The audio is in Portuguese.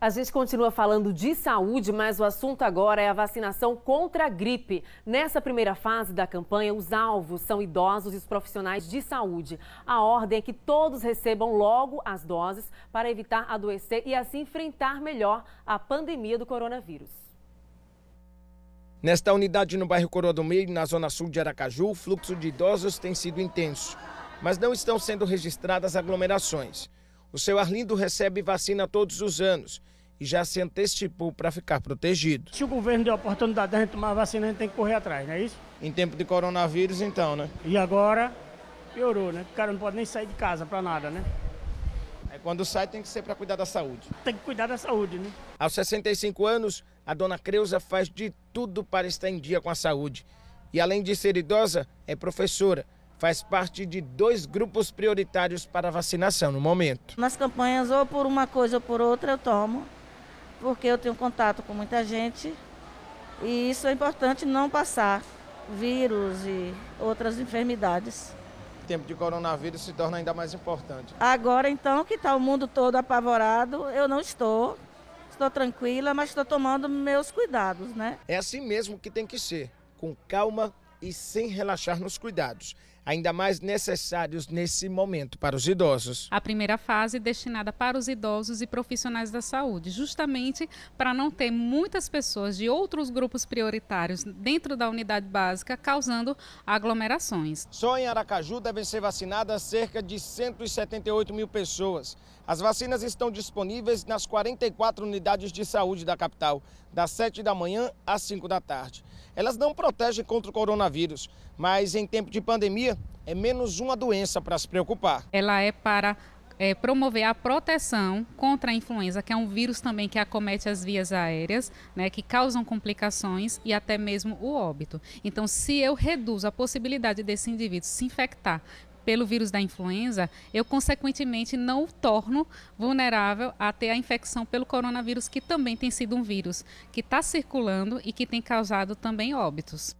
A gente continua falando de saúde, mas o assunto agora é a vacinação contra a gripe. Nessa primeira fase da campanha, os alvos são idosos e os profissionais de saúde. A ordem é que todos recebam logo as doses para evitar adoecer e assim enfrentar melhor a pandemia do coronavírus. Nesta unidade no bairro Coroa do Meio, na zona sul de Aracaju, o fluxo de idosos tem sido intenso, mas não estão sendo registradas aglomerações. O seu Arlindo recebe vacina todos os anos e já se antecipou para ficar protegido. Se o governo deu a oportunidade de gente tomar vacina, a gente tem que correr atrás, não é isso? Em tempo de coronavírus, então, né? E agora piorou, né? O cara não pode nem sair de casa para nada, né? quando sai tem que ser para cuidar da saúde. Tem que cuidar da saúde, né? Aos 65 anos, a dona Creuza faz de tudo para estar em dia com a saúde. E além de ser idosa, é professora faz parte de dois grupos prioritários para vacinação no momento. Nas campanhas, ou por uma coisa ou por outra, eu tomo, porque eu tenho contato com muita gente e isso é importante não passar vírus e outras enfermidades. O tempo de coronavírus se torna ainda mais importante. Agora, então, que está o mundo todo apavorado, eu não estou. Estou tranquila, mas estou tomando meus cuidados, né? É assim mesmo que tem que ser, com calma e sem relaxar nos cuidados ainda mais necessários nesse momento para os idosos. A primeira fase destinada para os idosos e profissionais da saúde, justamente para não ter muitas pessoas de outros grupos prioritários dentro da unidade básica causando aglomerações. Só em Aracaju devem ser vacinadas cerca de 178 mil pessoas. As vacinas estão disponíveis nas 44 unidades de saúde da capital, das 7 da manhã às 5 da tarde. Elas não protegem contra o coronavírus, mas em tempo de pandemia, é menos uma doença para se preocupar. Ela é para é, promover a proteção contra a influenza, que é um vírus também que acomete as vias aéreas, né, que causam complicações e até mesmo o óbito. Então, se eu reduzo a possibilidade desse indivíduo se infectar pelo vírus da influenza, eu consequentemente não o torno vulnerável a ter a infecção pelo coronavírus, que também tem sido um vírus que está circulando e que tem causado também óbitos.